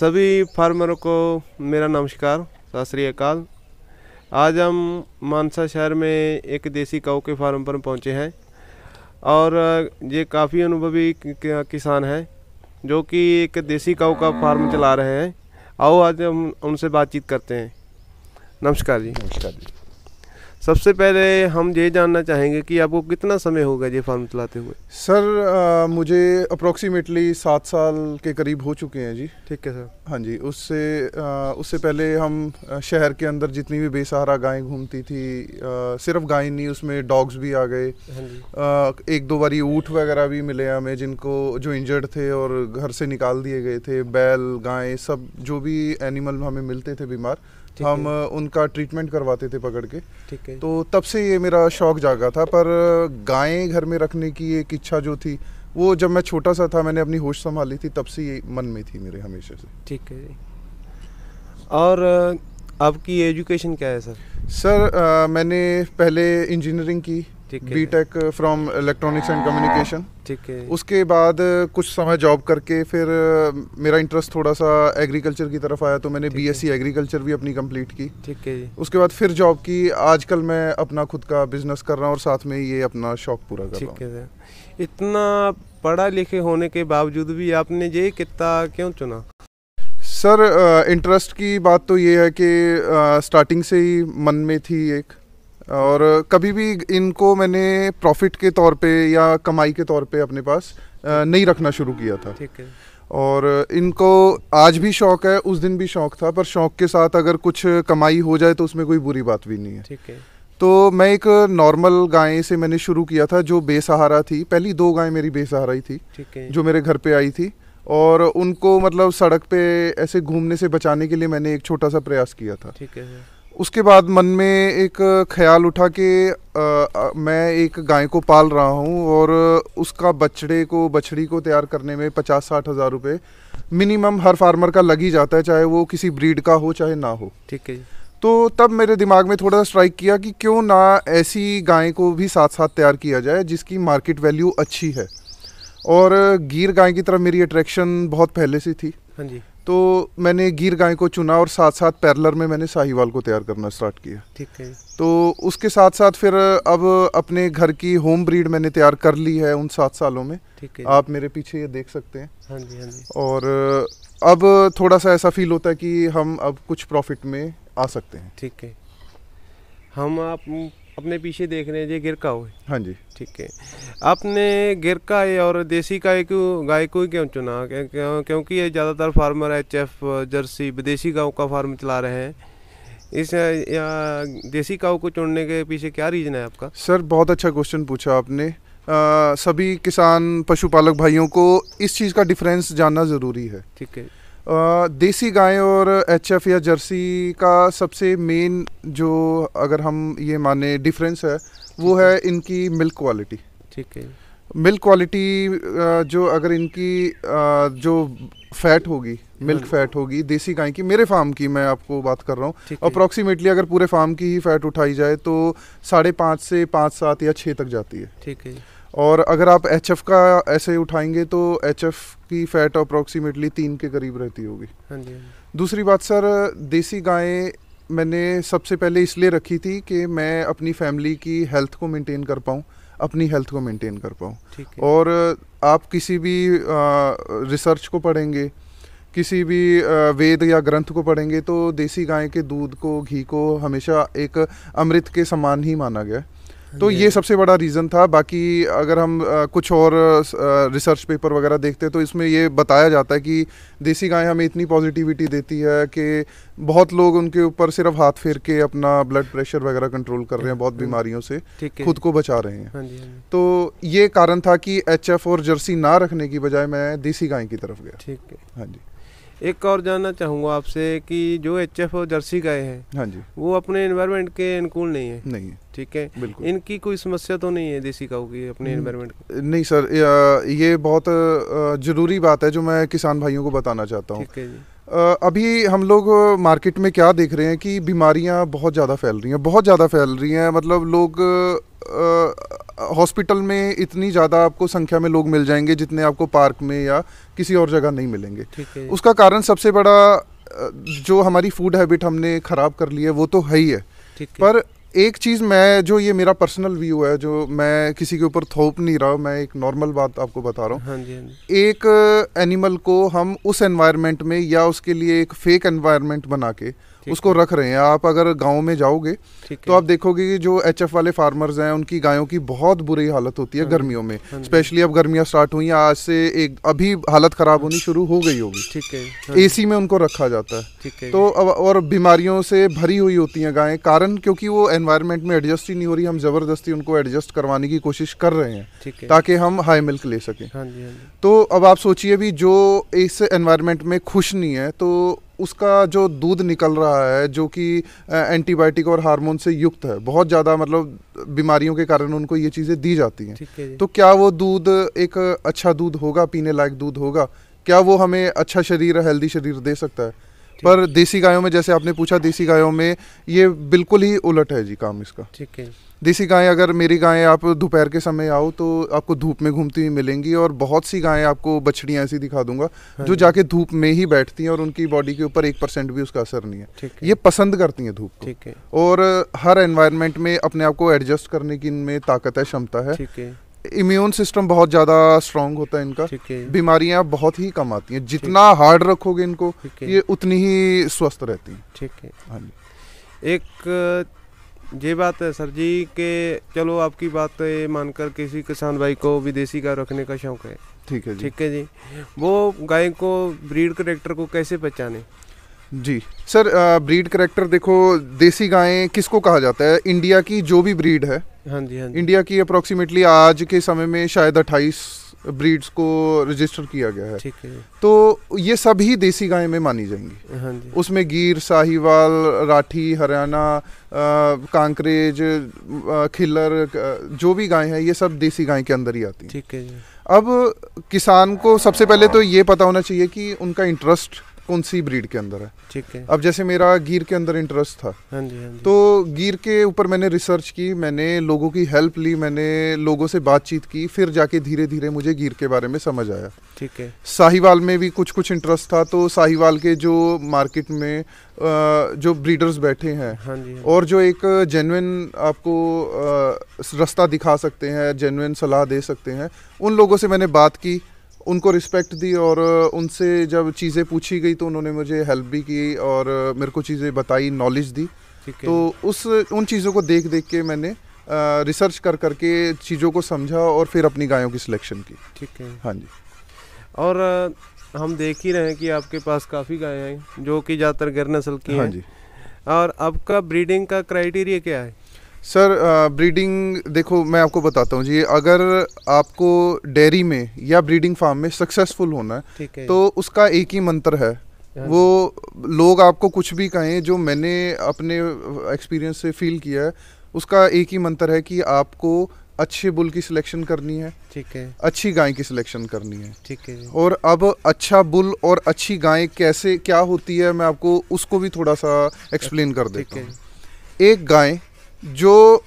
सभी फार्मरों को मेरा नमस्कार सत श्रीकाल आज हम मानसा शहर में एक देसी काऊ के फार्म पर पहुंचे हैं और ये काफ़ी अनुभवी किसान हैं जो कि एक देसी काऊ का फार्म चला रहे हैं आओ आज हम उनसे बातचीत करते हैं नमस्कार जी नमस्कार जी सबसे पहले हम ये जानना चाहेंगे कि आपको कितना समय होगा ये फार्म चलाते हुए सर आ, मुझे अप्रोक्सीमेटली सात साल के करीब हो चुके हैं जी ठीक है सर हाँ जी उससे आ, उससे पहले हम शहर के अंदर जितनी भी बेसहारा गायें घूमती थी आ, सिर्फ गायें नहीं उसमें डॉग्स भी आ गए हाँ एक दो बारी ऊँट वगैरह भी मिले हमें जिनको जो इंजर्ड थे और घर से निकाल दिए गए थे बैल गायें सब जो भी एनिमल हमें मिलते थे बीमार हम उनका ट्रीटमेंट करवाते थे पकड़ के ठीक है तो तब से ये मेरा शौक जागा था पर गायें घर में रखने की एक इच्छा जो थी वो जब मैं छोटा सा था मैंने अपनी होश संभाली थी तब से ये मन में थी मेरे हमेशा से ठीक है और आपकी एजुकेशन क्या है सर सर आ, मैंने पहले इंजीनियरिंग की B tech from electronics and communication ठीक है उसके बाद कुछ समय जॉब करके फिर मेरा इंटरेस्ट थोड़ा सा एग्रीकल्चर की तरफ आया तो मैंने बीएससी एग्रीकल्चर भी अपनी कंप्लीट की ठीक है जी उसके बाद फिर जॉब की आजकल मैं अपना खुद का बिजनेस कर रहा हूँ और साथ में ये अपना शौक पूरा कर ठीक है इतना पढ़ा लिखे होने के बावजूद भी आपने ये किता क्यों चुना सर इंटरेस्ट की बात तो ये है कि स्टार्टिंग से ही मन में थी एक और कभी भी इनको मैंने प्रॉफिट के तौर पे या कमाई के तौर पे अपने पास नहीं रखना शुरू किया था ठीक है और इनको आज भी शौक है उस दिन भी शौक था पर शौक के साथ अगर कुछ कमाई हो जाए तो उसमें कोई बुरी बात भी नहीं है ठीक है तो मैं एक नॉर्मल गाय से मैंने शुरू किया था जो बेसहारा थी पहली दो गाय मेरी बेसहारा ही थी जो मेरे घर पे आई थी और उनको मतलब सड़क पे ऐसे घूमने से बचाने के लिए मैंने एक छोटा सा प्रयास किया था ठीक है उसके बाद मन में एक ख्याल उठा कि मैं एक गाय को पाल रहा हूँ और उसका बछड़े को बछड़ी को तैयार करने में पचास साठ हज़ार रुपये मिनिमम हर फार्मर का लग ही जाता है चाहे वो किसी ब्रीड का हो चाहे ना हो ठीक है तो तब मेरे दिमाग में थोड़ा सा स्ट्राइक किया कि क्यों ना ऐसी गाय को भी साथ साथ तैयार किया जाए जिसकी मार्केट वैल्यू अच्छी है और गिर गाय की तरफ मेरी अट्रैक्शन बहुत पहले से थी हाँ जी तो मैंने गिर गाय को चुना और साथ साथ पैरलर में मैंने साहिवाल को तैयार करना स्टार्ट किया ठीक है तो उसके साथ साथ फिर अब अपने घर की होम ब्रीड मैंने तैयार कर ली है उन सात सालों में ठीक है आप मेरे पीछे ये देख सकते हैं हाँ जी हाँ जी और अब थोड़ा सा ऐसा फील होता है कि हम अब कुछ प्रॉफिट में आ सकते हैं ठीक है हम आप अपने पीछे देख रहे हैं जी गिरका हुए हाँ जी ठीक है आपने गिरका और देसी गाय को गाय को ही क्यों चुना क्योंकि ये ज़्यादातर फार्मर एच एफ जर्सी विदेशी गाँव का फार्म चला रहे हैं इस देसी काऊ को चुनने के पीछे क्या रीज़न है आपका सर बहुत अच्छा क्वेश्चन पूछा आपने आ, सभी किसान पशुपालक भाइयों को इस चीज़ का डिफरेंस जानना ज़रूरी है ठीक है देसी गाय और एच या जर्सी का सबसे मेन जो अगर हम ये माने डिफरेंस है वो है इनकी मिल्क क्वालिटी ठीक है मिल्क क्वालिटी जो अगर इनकी जो फैट होगी मिल्क हम्म। फैट होगी देसी गाय की मेरे फार्म की मैं आपको बात कर रहा हूँ अप्रोक्सीमेटली अगर पूरे फार्म की ही फैट उठाई जाए तो साढ़े पाँच से पाँच सात या छः तक जाती है ठीक है और अगर आप एच का ऐसे उठाएंगे तो एच की फैट अप्रोक्सीमेटली तीन के करीब रहती होगी हाँ, हाँ जी दूसरी बात सर देसी गायें मैंने सबसे पहले इसलिए रखी थी कि मैं अपनी फैमिली की हेल्थ को मेंटेन कर पाऊँ अपनी हेल्थ को मेंटेन कर पाऊँ और आप किसी भी रिसर्च को पढ़ेंगे किसी भी वेद या ग्रंथ को पढ़ेंगे तो देसी गाय के दूध को घी को हमेशा एक अमृत के समान ही माना गया है तो ये सबसे बड़ा रीज़न था बाकी अगर हम आ, कुछ और रिसर्च पेपर वगैरह देखते हैं तो इसमें ये बताया जाता है कि देसी गाय हमें इतनी पॉजिटिविटी देती है कि बहुत लोग उनके ऊपर सिर्फ हाथ फेर के अपना ब्लड प्रेशर वगैरह कंट्रोल कर रहे हैं बहुत बीमारियों से खुद को बचा रहे हैं हाँ हाँ तो ये कारण था कि एच और जर्सी ना रखने की बजाय मैं देसी गाय की तरफ गया ठीक है हाँ जी एक और जानना चाहूंगा आपसे कि जो एच एफ और जर्सी गाय है हाँ जी वो अपने इन्वायरमेंट के अनुकूल नहीं है नहीं ठीक है बिल्कुल इनकी कोई समस्या तो नहीं है देसी गाऊ की अपने इन्वायरमेंट नहीं सर ये बहुत ज़रूरी बात है जो मैं किसान भाइयों को बताना चाहता हूँ ठीक है जी अभी हम लोग मार्केट में क्या देख रहे हैं कि बीमारियां बहुत ज़्यादा फैल रही हैं बहुत ज़्यादा फैल रही हैं मतलब लोग हॉस्पिटल में इतनी ज़्यादा आपको संख्या में लोग मिल जाएंगे जितने आपको पार्क में या किसी और जगह नहीं मिलेंगे उसका कारण सबसे बड़ा जो हमारी फूड हैबिट हमने ख़राब कर ली है वो तो है ही है पर एक चीज़ मैं जो ये मेरा पर्सनल व्यू है जो मैं किसी के ऊपर थोप नहीं रहा मैं एक नॉर्मल बात आपको बता रहा हूँ हाँ जी, हाँ जी। एक एनिमल को हम उस एनवायरनमेंट में या उसके लिए एक फेक एनवायरनमेंट बना के उसको रख रहे हैं आप अगर गाँव में जाओगे तो आप देखोगे कि जो एच वाले फार्मर्स हैं उनकी गायों की बहुत बुरी हालत होती है हाँ गर्मियों में स्पेशली हाँ अब गर्मियाँ स्टार्ट हुई हैं आज से एक अभी हालत ख़राब होनी शुरू हो गई होगी ठीक है एसी हाँ में उनको रखा जाता है तो और बीमारियों से भरी हुई होती हैं गायें कारण क्योंकि वो एनवायरमेंट में एडजस्ट ही नहीं हो रही हम ज़बरदस्ती उनको एडजस्ट करवाने की कोशिश कर रहे हैं ताकि हम हाई मिल्क ले सकें तो अब आप सोचिए भी जो इस एनवायरमेंट में खुश नहीं है तो उसका जो दूध निकल रहा है जो कि एंटीबायोटिक और हार्मोन से युक्त है बहुत ज़्यादा मतलब बीमारियों के कारण उनको ये चीज़ें दी जाती हैं तो क्या वो दूध एक अच्छा दूध होगा पीने लायक दूध होगा क्या वो हमें अच्छा शरीर हेल्दी शरीर दे सकता है पर देसी गायों में जैसे आपने पूछा देसी गायों में ये बिल्कुल ही उलट है जी काम इसका ठीक है देसी गायें अगर मेरी गायें आप दोपहर के समय आओ तो आपको धूप में घूमती हुई मिलेंगी और बहुत सी गायें आपको बछड़ियाँ ऐसी दिखा दूंगा हाँ जो जाके धूप में ही बैठती हैं और उनकी बॉडी के ऊपर एक परसेंट भी उसका असर नहीं है ये पसंद करती हैं धूप ठीक है और हर एनवायरनमेंट में अपने आप को एडजस्ट करने की इनमें ताकत है क्षमता है इम्यून सिस्टम बहुत ज़्यादा स्ट्रांग होता है इनका बीमारियां बहुत ही कम आती हैं जितना हार्ड रखोगे इनको ये उतनी ही स्वस्थ रहती हैं ठीक है हाँ जी एक ये बात है सर जी के चलो आपकी बात मानकर किसी किसान भाई को विदेशी गाय रखने का शौक है ठीक है जी ठीक है जी वो गाय को ब्रीड करेक्टर को कैसे पहचाने जी सर ब्रीड करेक्टर देखो देसी गायें किसको कहा जाता है इंडिया की जो भी ब्रीड है हाँ जी हाँ जी इंडिया की अप्रोक्सीमेटली आज के समय में शायद अट्ठाईस ब्रीड्स को रजिस्टर किया गया है ठीक है तो ये सभी देसी गायें में मानी जाएंगी हाँ जी उसमें गिर साहिवाल राठी हरियाणा कांकरेज खिलर जो भी गायें हैं ये सब देसी गाय के अंदर ही आती हैं ठीक है अब किसान को सबसे पहले तो ये पता होना चाहिए कि उनका इंटरेस्ट कौन सी ब्रीड के अंदर है ठीक है अब जैसे मेरा गिर के अंदर इंटरेस्ट था हाँ जी, हाँ जी। तो गिर के ऊपर मैंने रिसर्च की मैंने लोगों की हेल्प ली मैंने लोगों से बातचीत की फिर जाके धीरे धीरे मुझे गिर के बारे में समझ आया ठीक है साहिवाल में भी कुछ कुछ इंटरेस्ट था तो साहिवाल के जो मार्केट में जो ब्रीडर्स बैठे हैं हाँ जी, हाँ। और जो एक जेनुन आपको रास्ता दिखा सकते हैं जेनुन सलाह दे सकते हैं उन लोगों से मैंने बात की उनको रिस्पेक्ट दी और उनसे जब चीज़ें पूछी गई तो उन्होंने मुझे हेल्प भी की और मेरे को चीज़ें बताई नॉलेज दी तो उस उन चीज़ों को देख देख के मैंने रिसर्च कर करके चीज़ों को समझा और फिर अपनी गायों की सिलेक्शन की ठीक है हाँ जी और हम देख ही रहे हैं कि आपके पास काफ़ी गायें हैं जो कि ज़्यादातर गिर नस्ल की हाँ जी और आपका ब्रीडिंग का क्राइटेरिया क्या है सर ब्रीडिंग देखो मैं आपको बताता हूँ जी अगर आपको डेयरी में या ब्रीडिंग फार्म में सक्सेसफुल होना है, है तो उसका एक ही मंत्र है हाँ वो लोग आपको कुछ भी कहें जो मैंने अपने एक्सपीरियंस से फील किया है उसका एक ही मंत्र है कि आपको अच्छे बुल की सिलेक्शन करनी है ठीक है अच्छी गाय की सिलेक्शन करनी है ठीक है और अब अच्छा बुल और अच्छी गाय कैसे क्या होती है मैं आपको उसको भी थोड़ा सा एक्सप्लेन कर देता हूँ एक गाय जो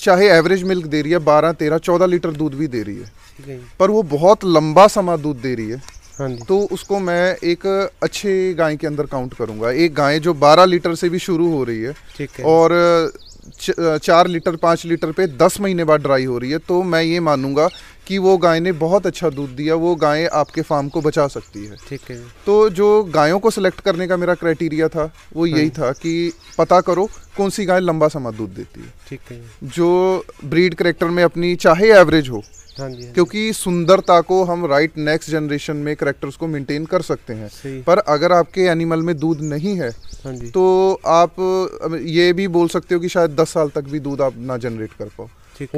चाहे एवरेज मिल्क दे रही है बारह तेरह चौदह लीटर दूध भी दे रही है पर वो बहुत लंबा समा दूध दे रही है हाँ तो उसको मैं एक अच्छे गाय के अंदर काउंट करूंगा एक गाय जो बारह लीटर से भी शुरू हो रही है, है। और चार लीटर पाँच लीटर पे दस महीने बाद ड्राई हो रही है तो मैं ये मानूंगा कि वो गाय ने बहुत अच्छा दूध दिया वो गाय आपके फार्म को बचा सकती है ठीक है तो जो गायों को सिलेक्ट करने का मेरा क्राइटेरिया था वो यही हाँ। था कि पता करो कौन सी गाय लंबा समा दूध देती है ठीक है जो ब्रीड करेक्टर में अपनी चाहे एवरेज हो हाँ जी, हाँ क्योंकि सुंदरता को हम राइट नेक्स्ट जनरेशन में करेक्टर्स को मेंटेन कर सकते हैं पर अगर आपके एनिमल में दूध नहीं है हाँ जी, तो आप ये भी बोल सकते हो कि शायद 10 साल तक भी दूध आप ना जनरेट कर पाओ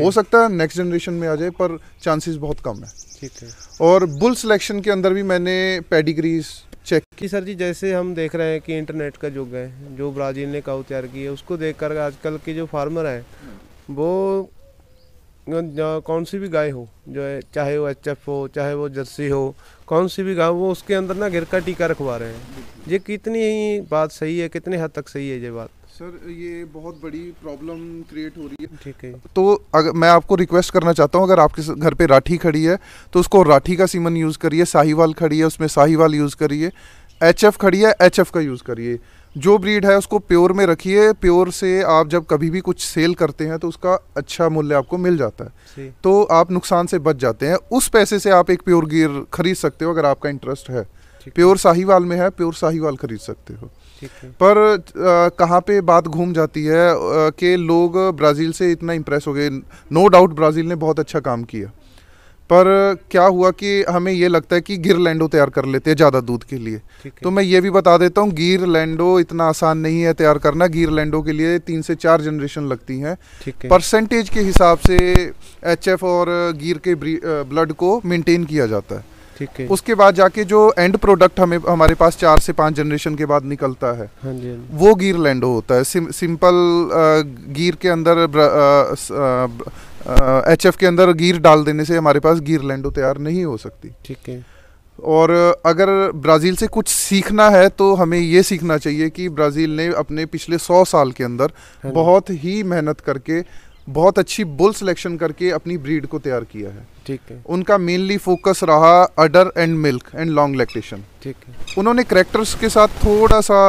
हो सकता है नेक्स्ट जनरेशन में आ जाए पर चांसेस बहुत कम है ठीक है और बुल सिलेक्शन के अंदर भी मैंने पेडिग्रीज चेक की सर जी जैसे हम देख रहे हैं कि इंटरनेट का युग है जो ब्राज़ील ने काउ तैयार की है उसको देख कर आजकल के जो फार्मर हैं वो कौन सी भी गाय हो जो है चाहे वो एच हो चाहे वो जर्सी हो कौन सी भी गाय वो उसके अंदर ना घिर का टीका रखवा रहे हैं ये कितनी बात सही है कितने हद तक सही है ये बात सर ये बहुत बड़ी प्रॉब्लम क्रिएट हो रही है ठीक है तो अगर मैं आपको रिक्वेस्ट करना चाहता हूँ अगर आपके घर पे राठी खड़ी है तो उसको राठी का सीमन यूज़ करिए साहिवाल खड़ी है उसमें साहिवाल यूज़ करिए एच खड़ी है एच का यूज़ करिए जो ब्रीड है उसको प्योर में रखिए प्योर से आप जब कभी भी कुछ सेल करते हैं तो उसका अच्छा मूल्य आपको मिल जाता है तो आप नुकसान से बच जाते हैं उस पैसे से आप एक प्योर गियर खरीद सकते हो अगर आपका इंटरेस्ट है प्योर साहिवाल में है प्योर साहिवाल खरीद सकते हो पर कहाँ पे बात घूम जाती है कि लोग ब्राज़ील से इतना इम्प्रेस हो गए नो डाउट ब्राज़ील ने बहुत अच्छा काम किया पर क्या हुआ कि हमें ये लगता है कि गिर लैंडो तैयार कर लेते हैं ज़्यादा दूध के लिए तो मैं ये भी बता देता हूँ गिर लैंडो इतना आसान नहीं है तैयार करना गिर लैंडो के लिए तीन से चार जनरेशन लगती हैं परसेंटेज के हिसाब से एच और गिर के ब्लड को मेंटेन किया जाता है ठीक है उसके बाद जाके जो एंड प्रोडक्ट हमें हमारे पास चार से पांच जनरेशन के बाद निकलता है हाँ जी हाँ वो गिर लैंडो होता है सिम, सिंपल गिर के अंदर एच एफ के अंदर गिर डाल देने से हमारे पास गिर लैंडो तैयार नहीं हो सकती ठीक है और अगर ब्राज़ील से कुछ सीखना है तो हमें ये सीखना चाहिए कि ब्राज़ील ने अपने पिछले सौ साल के अंदर हाँ बहुत ही मेहनत करके बहुत अच्छी बुल सिलेक्शन करके अपनी ब्रीड को तैयार किया है ठीक है उनका मेनली फोकस रहा udder and milk and long lactation ठीक है उन्होंने करेक्टर्स के साथ थोड़ा सा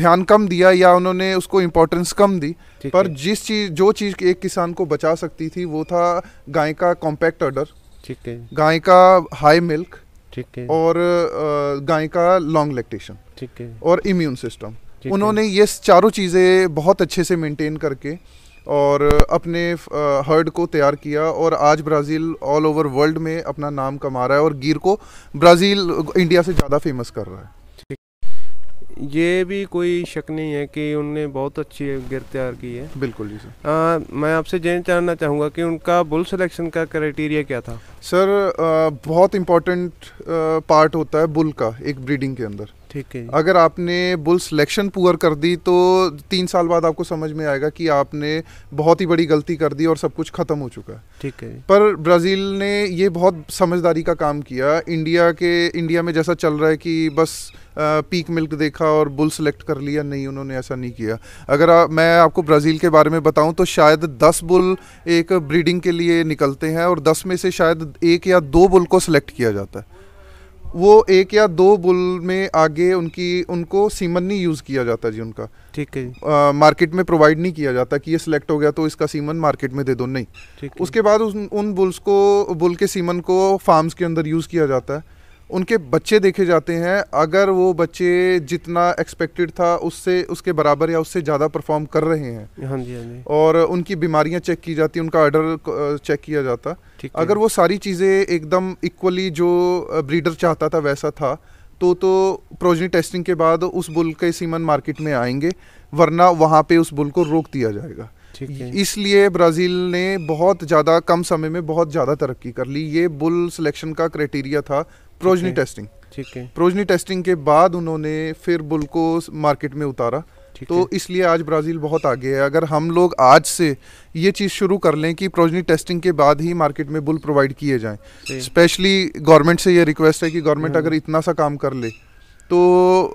ध्यान कम दिया या उन्होंने उसको इम्पोर्टेंस कम दी पर जिस चीज़ जो चीज़ एक किसान को बचा सकती थी वो था गाय का कॉम्पैक्ट अडर ठीक है गाय का हाई मिल्क ठीक है और गाय का लॉन्ग लैक्टेशन ठीक है और इम्यून सिस्टम उन्होंने ये चारों चीज़ें बहुत अच्छे से मेंटेन करके और अपने हर्ड को तैयार किया और आज ब्राज़ील ऑल ओवर वर्ल्ड में अपना नाम कमा रहा है और गिर को ब्राज़ील इंडिया से ज़्यादा फेमस कर रहा है ये भी कोई शक नहीं है कि उनने बहुत अच्छी गिर तैयार की है बिल्कुल जी सर आ, मैं आपसे ये जानना चाहूँगा कि उनका बुल सिलेक्शन का क्राइटेरिया क्या था सर आ, बहुत इम्पोर्टेंट पार्ट होता है बुल का एक ब्रीडिंग के अंदर ठीक है अगर आपने बुल सिलेक्शन पुअर कर दी तो तीन साल बाद आपको समझ में आएगा कि आपने बहुत ही बड़ी गलती कर दी और सब कुछ ख़त्म हो चुका है ठीक है पर ब्राज़ील ने ये बहुत समझदारी का काम किया इंडिया के इंडिया में जैसा चल रहा है कि बस पीक मिल्क देखा और बुल सेलेक्ट कर लिया नहीं उन्होंने ऐसा नहीं किया अगर आ, मैं आपको ब्राज़ील के बारे में बताऊं तो शायद 10 बुल एक ब्रीडिंग के लिए निकलते हैं और 10 में से शायद एक या दो बुल को सिलेक्ट किया जाता है वो एक या दो बुल में आगे उनकी उनको सीमन नहीं यूज़ किया जाता जी उनका ठीक है आ, मार्केट में प्रोवाइड नहीं किया जाता कि ये सिलेक्ट हो गया तो इसका सीमन मार्केट में दे दो नहीं ठीक उसके बाद उन, उन बुल्स को बुल के सीमन को फार्म्स के अंदर यूज़ किया जाता है उनके बच्चे देखे जाते हैं अगर वो बच्चे जितना एक्सपेक्टेड था उससे उसके बराबर या उससे ज़्यादा परफॉर्म कर रहे हैं हाँ जी हाँ जी और उनकी बीमारियां चेक की जाती उनका आर्डर चेक किया जाता अगर वो सारी चीज़ें एकदम इक्वली जो ब्रीडर चाहता था वैसा था तो तो प्रोजनी टेस्टिंग के बाद उस बुल के सीमन मार्केट में आएंगे वरना वहाँ पे उस बुल को रोक दिया जाएगा इसलिए ब्राज़ील ने बहुत ज़्यादा कम समय में बहुत ज़्यादा तरक्की कर ली ये बुल सिलेक्शन का क्राइटेरिया था प्रोजनी टेस्टिंग ठीक है प्रोजनी टेस्टिंग के बाद उन्होंने फिर बुल को मार्केट में उतारा तो इसलिए आज ब्राज़ील बहुत आगे है अगर हम लोग आज से ये चीज़ शुरू कर लें कि प्रोजनी टेस्टिंग के बाद ही मार्केट में बुल प्रोवाइड किए जाएं स्पेशली गवर्नमेंट से ये रिक्वेस्ट है कि गवर्नमेंट हम्म। अगर इतना सा काम कर ले तो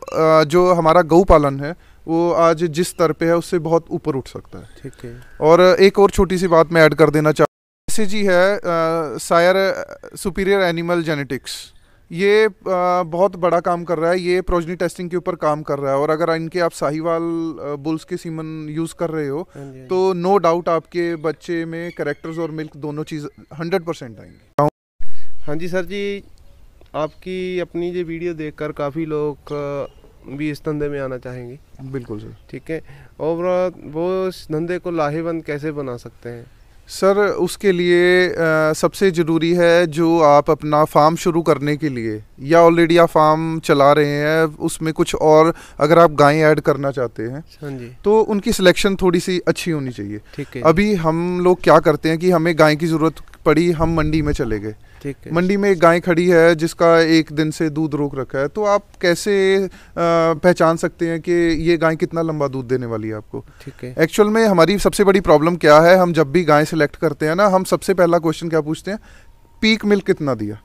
जो हमारा गऊ पालन है वो आज जिस स्तर पे है उससे बहुत ऊपर उठ सकता है ठीक है और एक और छोटी सी बात मैं ऐड कर देना चाहूँ ऐसे जी है सायर सुपीरियर एनिमल जेनेटिक्स ये आ, बहुत बड़ा काम कर रहा है ये प्रोजनी टेस्टिंग के ऊपर काम कर रहा है और अगर इनके आप साहिवाल बुल्स के सीमन यूज़ कर रहे हो हाँ हाँ तो नो डाउट आपके बच्चे में करेक्टर्स और मिल्क दोनों चीज़ हंड्रेड परसेंट आएंगे हाँ जी सर जी आपकी अपनी ये वीडियो देखकर काफ़ी लोग भी इस धंधे में आना चाहेंगे बिल्कुल सर ठीक है और वो इस धंधे को लाहेवंद कैसे बना सकते हैं सर उसके लिए आ, सबसे ज़रूरी है जो आप अपना फार्म शुरू करने के लिए या ऑलरेडी आप फार्म चला रहे हैं उसमें कुछ और अगर आप गायें ऐड करना चाहते हैं हाँ जी तो उनकी सिलेक्शन थोड़ी सी अच्छी होनी चाहिए ठीक है अभी हम लोग क्या करते हैं कि हमें गाय की ज़रूरत पड़ी हम मंडी में चले गए ठीक है मंडी में एक गाय खड़ी है जिसका एक दिन से दूध रोक रखा है तो आप कैसे पहचान सकते हैं कि ये गाय कितना लंबा दूध देने वाली है आपको ठीक है एक्चुअल में हमारी सबसे बड़ी प्रॉब्लम क्या है हम जब भी गाय सेलेक्ट करते हैं ना हम सबसे पहला क्वेश्चन क्या पूछते हैं पीक मिल्क कितना दिया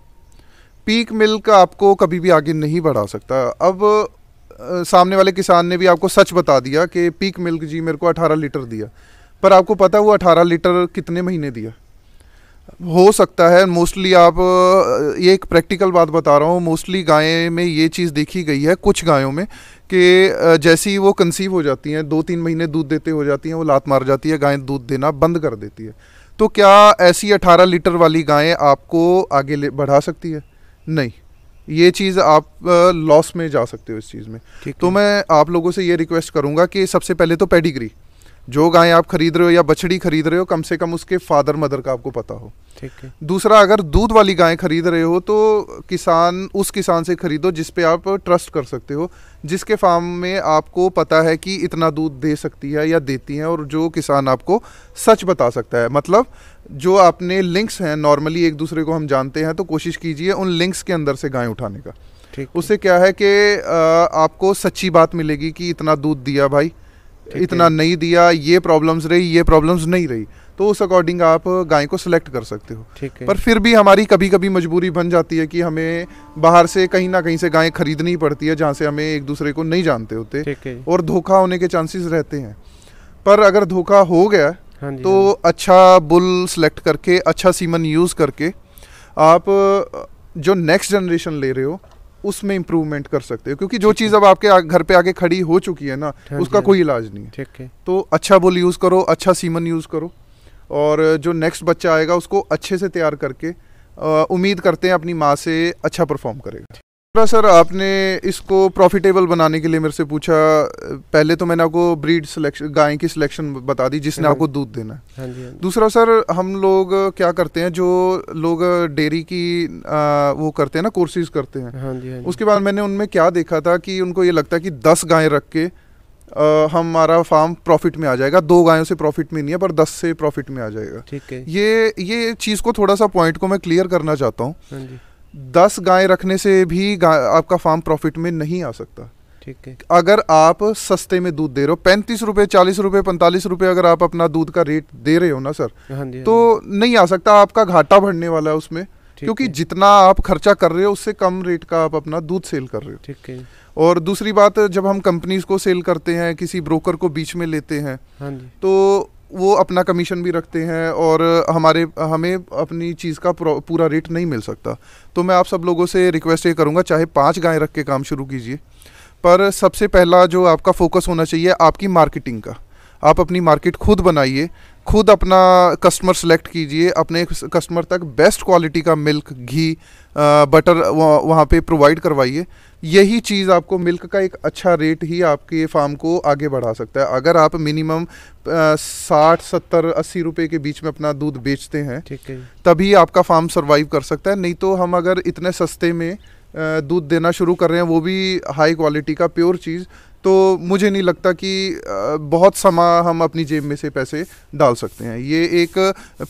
पीक मिल्क आपको कभी भी आगे नहीं बढ़ा सकता अब सामने वाले किसान ने भी आपको सच बता दिया कि पीक मिल्क जी मेरे को 18 लीटर दिया पर आपको पता वो 18 लीटर कितने महीने दिया हो सकता है मोस्टली आप ये एक प्रैक्टिकल बात बता रहा हूँ मोस्टली गायें में ये चीज़ देखी गई है कुछ गायों में कि जैसे ही वो कंसीव हो जाती हैं दो तीन महीने दूध देते हो जाती हैं वो लात मार जाती है गायें दूध देना बंद कर देती है तो क्या ऐसी 18 लीटर वाली गायें आपको आगे ले बढ़ा सकती है नहीं ये चीज़ आप लॉस में जा सकते हो इस चीज़ में तो मैं आप लोगों से ये रिक्वेस्ट करूँगा कि सबसे पहले तो पेडिग्री जो गाय आप खरीद रहे हो या बछड़ी खरीद रहे हो कम से कम उसके फादर मदर का आपको पता हो ठीक है दूसरा अगर दूध वाली गाय खरीद रहे हो तो किसान उस किसान से खरीदो जिस पे आप ट्रस्ट कर सकते हो जिसके फार्म में आपको पता है कि इतना दूध दे सकती है या देती है और जो किसान आपको सच बता सकता है मतलब जो आपने लिंक्स हैं नॉर्मली एक दूसरे को हम जानते हैं तो कोशिश कीजिए उन लिंक्स के अंदर से गाय उठाने का ठीक उससे क्या है कि आपको सच्ची बात मिलेगी कि इतना दूध दिया भाई इतना नहीं दिया ये प्रॉब्लम्स रही ये प्रॉब्लम्स नहीं रही तो उस अकॉर्डिंग आप गाय को सिलेक्ट कर सकते हो ठीक है पर फिर भी हमारी कभी कभी मजबूरी बन जाती है कि हमें बाहर से कहीं ना कहीं से गायें खरीदनी पड़ती है जहाँ से हमें एक दूसरे को नहीं जानते होते और धोखा होने के चांसेस रहते हैं पर अगर धोखा हो गया हाँ तो हाँ अच्छा बुल सेलेक्ट करके अच्छा सीमन यूज़ करके आप जो नेक्स्ट जनरेशन ले रहे हो उसमें इम्प्रूवमेंट कर सकते हो क्योंकि जो चीज़ अब आपके घर पे आगे खड़ी हो चुकी है ना उसका कोई इलाज नहीं है ठीक है तो अच्छा बुल यूज़ करो अच्छा सीमन यूज़ करो और जो नेक्स्ट बच्चा आएगा उसको अच्छे से तैयार करके उम्मीद करते हैं अपनी माँ से अच्छा परफॉर्म करेगा दूसरा सर आपने इसको प्रॉफिटेबल बनाने के लिए मेरे से पूछा पहले तो मैंने आपको ब्रीड सिलेक्शन गाय की सिलेक्शन बता दी जिसने हाँ आपको दूध देना है हाँ हाँ दूसरा सर हम लोग क्या करते हैं जो लोग डेयरी की आ, वो करते हैं ना कोर्सेज करते हैं उसके बाद मैंने उनमें क्या देखा था कि उनको ये लगता है कि दस गाय रख के Uh, हमारा फार्म प्रॉफिट में आ जाएगा दो गायों से प्रॉफिट में नहीं है पर दस से प्रॉफिट में आ जाएगा ठीक है ये ये चीज़ को थोड़ा सा पॉइंट को मैं क्लियर करना चाहता हूँ दस गाय रखने से भी आपका फार्म प्रॉफिट में नहीं आ सकता ठीक है अगर आप सस्ते में दूध दे रहे हो पैंतीस रुपए चालीस रुपए पैंतालीस रुपए अगर आप अपना दूध का रेट दे रहे हो ना सर हाँ हाँ तो नहीं आ सकता आपका घाटा बढ़ने वाला है उसमें क्योंकि है। जितना आप खर्चा कर रहे हो उससे कम रेट का आप अपना दूध सेल कर रहे हो ठीक है और दूसरी बात जब हम कंपनीज को सेल करते हैं किसी ब्रोकर को बीच में लेते हैं हाँ जी। तो वो अपना कमीशन भी रखते हैं और हमारे हमें अपनी चीज़ का पूरा रेट नहीं मिल सकता तो मैं आप सब लोगों से रिक्वेस्ट ये करूँगा चाहे पाँच गाय रख के काम शुरू कीजिए पर सबसे पहला जो आपका फोकस होना चाहिए आपकी मार्केटिंग का आप अपनी मार्केट खुद बनाइए खुद अपना कस्टमर सेलेक्ट कीजिए अपने कस्टमर तक बेस्ट क्वालिटी का मिल्क घी बटर वहाँ पे प्रोवाइड करवाइए यही चीज़ आपको मिल्क का एक अच्छा रेट ही आपके फार्म को आगे बढ़ा सकता है अगर आप मिनिमम साठ सत्तर अस्सी रुपए के बीच में अपना दूध बेचते हैं ठीक है तभी आपका फार्म सर्वाइव कर सकता है नहीं तो हम अगर इतने सस्ते में दूध देना शुरू कर रहे हैं वो भी हाई क्वालिटी का प्योर चीज़ तो मुझे नहीं लगता कि बहुत समा हम अपनी जेब में से पैसे डाल सकते हैं ये एक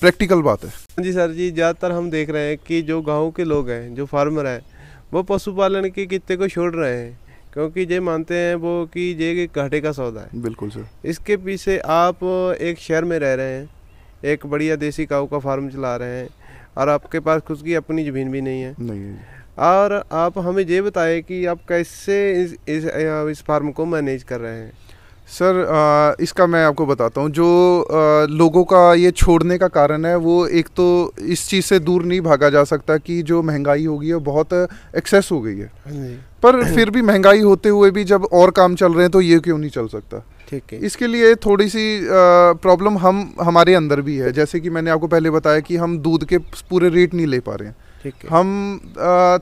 प्रैक्टिकल बात है हाँ जी सर जी ज़्यादातर हम देख रहे हैं कि जो गाँव के लोग हैं जो फार्मर हैं वो पशुपालन के कितने को छोड़ रहे हैं क्योंकि ये मानते हैं वो कि ये घाटे का सौदा है बिल्कुल सर इसके पीछे आप एक शहर में रह रहे हैं एक बढ़िया देसी काऊ का फार्म चला रहे हैं और आपके पास खुद की अपनी ज़मीन भी नहीं है नहीं है और आप हमें ये बताएं कि आप कैसे इस इस, इस फार्म को मैनेज कर रहे हैं सर आ, इसका मैं आपको बताता हूँ जो आ, लोगों का ये छोड़ने का कारण है वो एक तो इस चीज़ से दूर नहीं भागा जा सकता कि जो महंगाई होगी वो बहुत एक्सेस हो गई है हाँ पर फिर भी महंगाई होते हुए भी जब और काम चल रहे हैं तो ये क्यों नहीं चल सकता ठीक है इसके लिए थोड़ी सी प्रॉब्लम हम हमारे अंदर भी है जैसे कि मैंने आपको पहले बताया कि हम दूध के पूरे रेट नहीं ले पा रहे हैं हम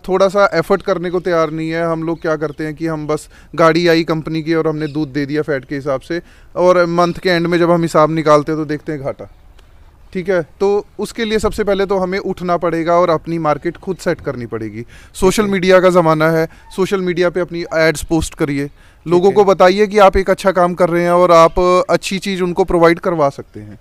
थोड़ा सा एफर्ट करने को तैयार नहीं है हम लोग क्या करते हैं कि हम बस गाड़ी आई कंपनी की और हमने दूध दे दिया फैट के हिसाब से और मंथ के एंड में जब हम हिसाब निकालते हैं तो देखते हैं घाटा ठीक है तो उसके लिए सबसे पहले तो हमें उठना पड़ेगा और अपनी मार्केट खुद सेट करनी पड़ेगी सोशल मीडिया का ज़माना है सोशल मीडिया पे अपनी एड्स पोस्ट करिए लोगों को बताइए कि आप एक अच्छा काम कर रहे हैं और आप अच्छी चीज़ उनको प्रोवाइड करवा सकते हैं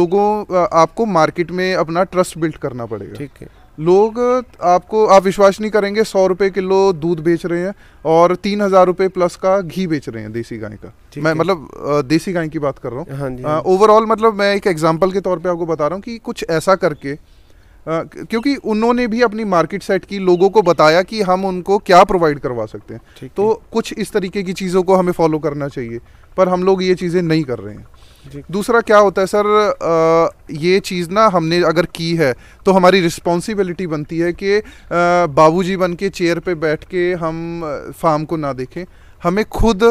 लोगों आपको मार्केट में अपना ट्रस्ट बिल्ड करना पड़ेगा ठीक है लोग आपको आप विश्वास नहीं करेंगे सौ रुपये किलो दूध बेच रहे हैं और तीन हज़ार रुपये प्लस का घी बेच रहे हैं देसी गाय का मैं मतलब देसी गाय की बात कर रहा हूँ ओवरऑल हाँ हाँ। मतलब मैं एक एग्जाम्पल के तौर पे आपको बता रहा हूँ कि कुछ ऐसा करके क्योंकि उन्होंने भी अपनी मार्केट सेट की लोगों को बताया कि हम उनको क्या प्रोवाइड करवा सकते हैं तो कुछ इस तरीके की चीज़ों को हमें फॉलो करना चाहिए पर हम लोग ये चीज़ें नहीं कर रहे हैं दूसरा क्या होता है सर आ, ये चीज़ ना हमने अगर की है तो हमारी रिस्पॉन्सिबिलिटी बनती है कि बाबूजी बन के चेयर पे बैठ के हम फार्म को ना देखें हमें खुद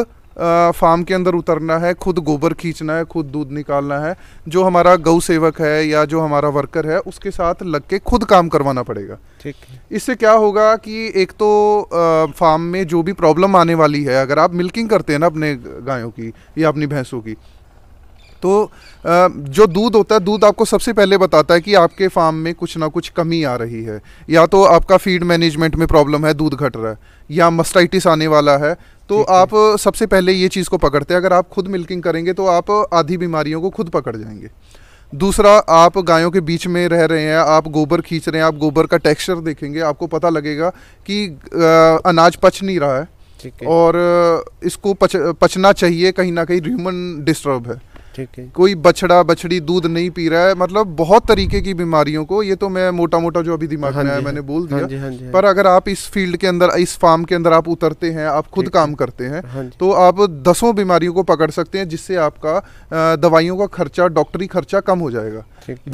फार्म के अंदर उतरना है खुद गोबर खींचना है खुद दूध निकालना है जो हमारा गौ सेवक है या जो हमारा वर्कर है उसके साथ लग के खुद काम करवाना पड़ेगा ठीक है इससे क्या होगा कि एक तो फार्म में जो भी प्रॉब्लम आने वाली है अगर आप मिल्किंग करते हैं ना अपने गायों की या अपनी भैंसों की तो जो दूध होता है दूध आपको सबसे पहले बताता है कि आपके फार्म में कुछ ना कुछ कमी आ रही है या तो आपका फीड मैनेजमेंट में प्रॉब्लम है दूध घट रहा है या मस्टाइटिस आने वाला है तो आप सबसे पहले ये चीज़ को पकड़ते हैं अगर आप खुद मिल्किंग करेंगे तो आप आधी बीमारियों को खुद पकड़ जाएंगे दूसरा आप गायों के बीच में रह रहे हैं आप गोबर खींच रहे हैं आप गोबर का टेक्सचर देखेंगे आपको पता लगेगा कि आ, अनाज पच नहीं रहा है और इसको पच पचना चाहिए कहीं ना कहीं ह्यूमन डिस्टर्ब है ठीक है कोई बछड़ा बछड़ी दूध नहीं पी रहा है मतलब बहुत तरीके की बीमारियों को ये तो मैं मोटा मोटा जो अभी दिमाग में हाँ आया मैंने बोल हाँ दिया हाँ पर अगर आप इस फील्ड के अंदर इस फार्म के अंदर आप उतरते हैं आप खुद काम करते हैं तो आप दसों बीमारियों को पकड़ सकते हैं जिससे आपका दवाइयों का खर्चा डॉक्टरी खर्चा कम हो जाएगा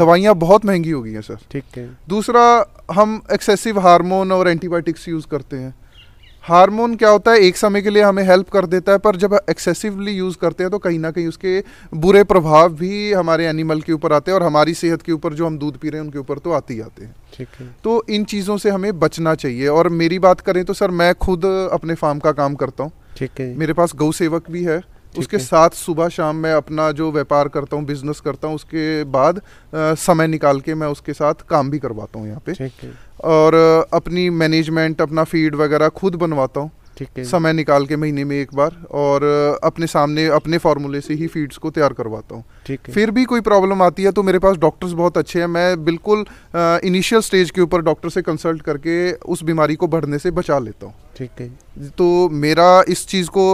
दवाइयाँ बहुत महंगी हो गई हैं सर ठीक है दूसरा हम एक्सेसिव हार्मोन और एंटीबायोटिक्स यूज़ करते हैं हार्मोन क्या होता है एक समय के लिए हमें हेल्प कर देता है पर जब एक्सेसिवली यूज़ करते हैं तो कहीं ना कहीं उसके बुरे प्रभाव भी हमारे एनिमल के ऊपर आते हैं और हमारी सेहत के ऊपर जो हम दूध पी रहे हैं उनके ऊपर तो आते ही आते हैं ठीक है तो इन चीज़ों से हमें बचना चाहिए और मेरी बात करें तो सर मैं खुद अपने फार्म का काम करता हूँ ठीक है मेरे पास गौ सेवक भी है उसके साथ सुबह शाम मैं अपना जो व्यापार करता हूँ बिजनेस करता हूँ उसके बाद आ, समय निकाल के मैं उसके साथ काम भी करवाता हूँ यहाँ पे और अपनी मैनेजमेंट अपना फीड वगैरह खुद बनवाता हूँ समय निकाल के महीने में एक बार और अपने सामने अपने फार्मूले से ही फीड्स को तैयार करवाता हूँ फिर भी कोई प्रॉब्लम आती है तो मेरे पास डॉक्टर्स बहुत अच्छे हैं मैं बिल्कुल इनिशियल स्टेज के ऊपर डॉक्टर से कंसल्ट करके उस बीमारी को बढ़ने से बचा लेता हूँ ठीक है तो मेरा इस चीज़ को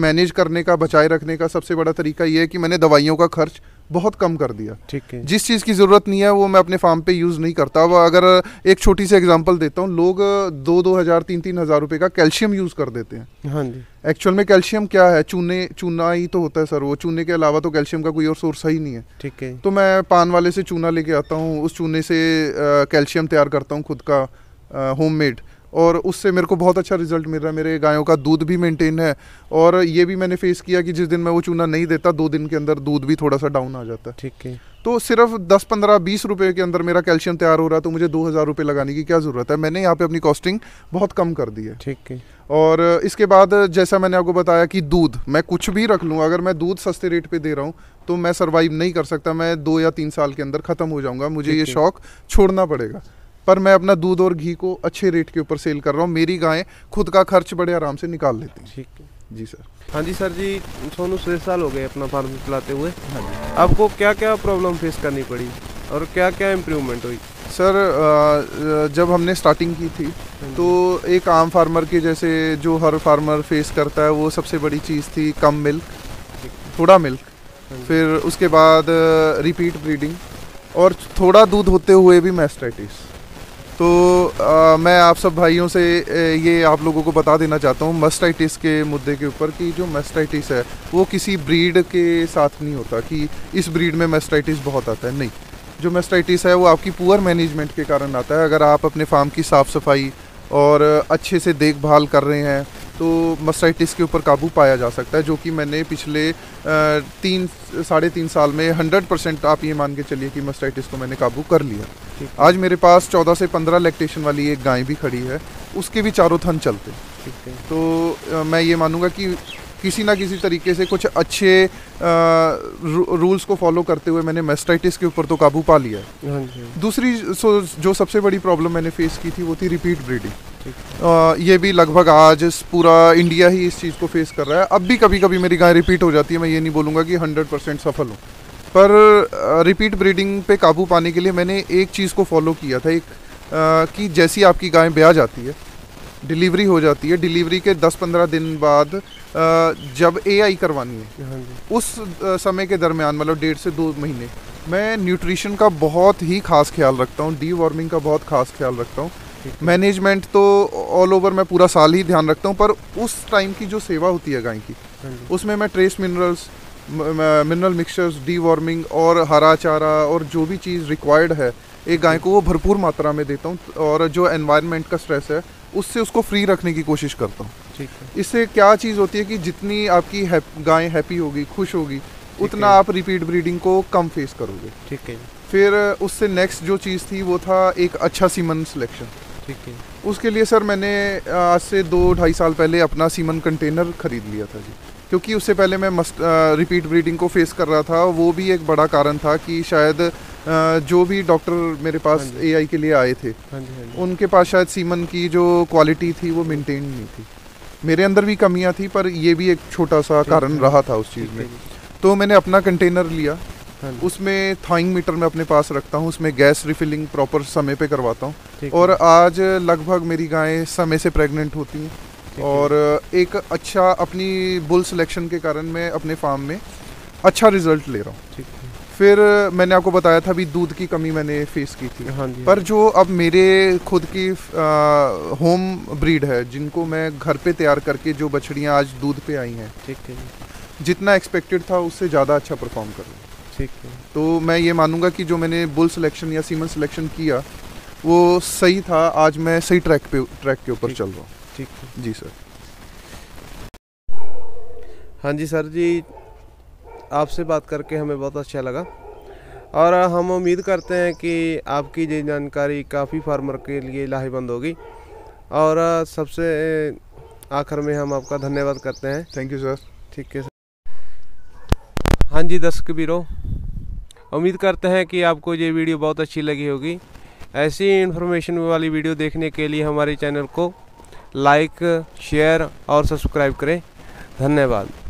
मैनेज करने का बचाए रखने का सबसे बड़ा तरीका ये है कि मैंने दवाइयों का खर्च बहुत कम कर दिया ठीक है जिस चीज़ की ज़रूरत नहीं है वो मैं अपने फार्म पे यूज़ नहीं करता वह अगर एक छोटी सी एग्जांपल देता हूँ लोग दो दो हज़ार तीन तीन हज़ार रुपये का कैल्शियम यूज़ कर देते हैं हाँ जी एक्चुअल में कैल्शियम क्या है चूने चूना ही तो होता है सर वो चूने के अलावा तो कैल्शियम का कोई और सोर्स ही नहीं है ठीक है तो मैं पान वाले से चूना लेके आता हूँ उस चूने से कैल्शियम तैयार करता हूँ खुद का होम मेड और उससे मेरे को बहुत अच्छा रिजल्ट मिल रहा है मेरे गायों का दूध भी मेंटेन है और ये भी मैंने फेस किया कि जिस दिन मैं वो चूना नहीं देता दो दिन के अंदर दूध भी थोड़ा सा डाउन आ जाता है ठीक है तो सिर्फ दस पंद्रह बीस रुपये के अंदर मेरा कैल्शियम तैयार हो रहा है तो मुझे दो हज़ार रुपये लगाने की क्या ज़रूरत है मैंने यहाँ पे अपनी कॉस्टिंग बहुत कम कर दी है ठीक है और इसके बाद जैसा मैंने आपको बताया कि दूध मैं कुछ भी रख लूँ अगर मैं दूध सस्ते रेट पे दे रहा हूँ तो मैं सर्वाइव नहीं कर सकता मैं दो या तीन साल के अंदर ख़त्म हो जाऊँगा मुझे ये शौक छोड़ना पड़ेगा पर मैं अपना दूध और घी को अच्छे रेट के ऊपर सेल कर रहा हूँ मेरी गायें खुद का खर्च बड़े आराम से निकाल लेती हैं ठीक है जी सर हाँ जी सर जी सोनू छः साल हो गए अपना फार्म चलाते हुए हाँ जी आपको क्या क्या प्रॉब्लम फेस करनी पड़ी और क्या क्या इम्प्रूवमेंट हुई सर जब हमने स्टार्टिंग की थी हाँ तो एक आम फार्मर के जैसे जो हर फार्मर फेस करता है वो सबसे बड़ी चीज़ थी कम मिल्क थोड़ा मिल्क हाँ फिर उसके बाद रिपीट ब्रीडिंग और थोड़ा दूध होते हुए भी मैस्टाइटिस तो आ, मैं आप सब भाइयों से ये आप लोगों को बता देना चाहता हूँ मस्टाइटिस के मुद्दे के ऊपर कि जो मस्टाइटिस है वो किसी ब्रीड के साथ नहीं होता कि इस ब्रीड में मस्टाइटिस बहुत आता है नहीं जो मस्टाइटिस है वो आपकी पुअर मैनेजमेंट के कारण आता है अगर आप अपने फार्म की साफ़ सफाई और अच्छे से देखभाल कर रहे हैं तो मस्टाइटिस के ऊपर काबू पाया जा सकता है जो कि मैंने पिछले तीन साढ़े तीन साल में हंड्रेड परसेंट आप ये मान के चलिए कि मस्टाइटिस को मैंने काबू कर लिया आज मेरे पास चौदह से पंद्रह लैक्टेशन वाली एक गाय भी खड़ी है उसके भी चारों थन चलते तो मैं ये मानूँगा कि किसी ना किसी तरीके से कुछ अच्छे रूल्स को फॉलो करते हुए मैंने मेस्टाइटिस के ऊपर तो काबू पा लिया है हाँ हाँ दूसरी सो, जो सबसे बड़ी प्रॉब्लम मैंने फेस की थी वो थी रिपीट ब्रीडिंग आ, ये भी लगभग आज पूरा इंडिया ही इस चीज़ को फेस कर रहा है अब भी कभी कभी मेरी गाय रिपीट हो जाती है मैं ये नहीं बोलूँगा कि हंड्रेड परसेंट सफल हूँ पर रिपीट ब्रीडिंग पे काबू पाने के लिए मैंने एक चीज़ को फॉलो किया था एक कि जैसी आपकी गाय ब्याह जाती है डिलीवरी हो जाती है डिलीवरी के 10-15 दिन बाद आ, जब एआई करवानी है हाँ उस समय के दरमियान मतलब डेढ़ से दो महीने मैं न्यूट्रिशन का बहुत ही खास ख्याल रखता हूँ डी वार्मिंग का बहुत खास ख्याल रखता हूँ मैनेजमेंट तो ऑल ओवर मैं पूरा साल ही ध्यान रखता हूँ पर उस टाइम की जो सेवा होती है गाय की हाँ उसमें मैं trace minerals mineral mixtures D और हरा चारा और जो भी चीज़ रिक्वायर्ड है एक गाय को वो भरपूर मात्रा में देता हूँ और जो एनवायरनमेंट का स्ट्रेस है उससे उसको फ्री रखने की कोशिश करता हूँ ठीक है इससे क्या चीज़ होती है कि जितनी आपकी है, गाय हैप्पी होगी खुश होगी उतना आप रिपीट ब्रीडिंग को कम फेस करोगे ठीक है फिर उससे नेक्स्ट जो चीज़ थी वो था एक अच्छा सीमन सिलेक्शन ठीक है उसके लिए सर मैंने आज से दो ढाई साल पहले अपना सीमन कंटेनर ख़रीद लिया था जी क्योंकि उससे पहले मैं मस्ट रिपीट ब्रीडिंग को फेस कर रहा था वो भी एक बड़ा कारण था कि शायद जो भी डॉक्टर मेरे पास एआई हाँ के लिए आए थे हाँ हाँ उनके पास शायद सीमन की जो क्वालिटी थी वो मेंटेन नहीं थी मेरे अंदर भी कमियां थी पर यह भी एक छोटा सा कारण रहा था उस चीज़ में तो मैंने अपना कंटेनर लिया हाँ उसमें थाइंग मीटर में अपने पास रखता हूँ उसमें गैस रिफिलिंग प्रॉपर समय पे करवाता हूँ और आज लगभग मेरी गायें समय से प्रेग्नेंट होती हैं और एक अच्छा अपनी बुल सिलेक्शन के कारण मैं अपने फार्म में अच्छा रिजल्ट ले रहा हूँ फिर मैंने आपको बताया था भी दूध की कमी मैंने फेस की थी हाँ, हाँ पर जो अब मेरे खुद की आ, होम ब्रीड है जिनको मैं घर पे तैयार करके जो बछड़ियाँ आज दूध पे आई हैं ठीक है जितना एक्सपेक्टेड था उससे ज़्यादा अच्छा परफॉर्म कर रही ठीक है तो मैं ये मानूंगा कि जो मैंने बुल सिलेक्शन या सीमन सिलेक्शन किया वो सही था आज मैं सही ट्रैक पे ट्रैक के ऊपर चल रहा हूँ ठीक है जी सर हाँ जी सर जी आपसे बात करके हमें बहुत अच्छा लगा और हम उम्मीद करते हैं कि आपकी ये जानकारी काफ़ी फार्मर के लिए लाहेबंद होगी और सबसे आखिर में हम आपका धन्यवाद करते हैं थैंक यू सर ठीक है सर हाँ जी दर्शक वीरों उम्मीद करते हैं कि आपको ये वीडियो बहुत अच्छी लगी होगी ऐसी इन्फॉर्मेशन वाली वीडियो देखने के लिए हमारे चैनल को लाइक शेयर और सब्सक्राइब करें धन्यवाद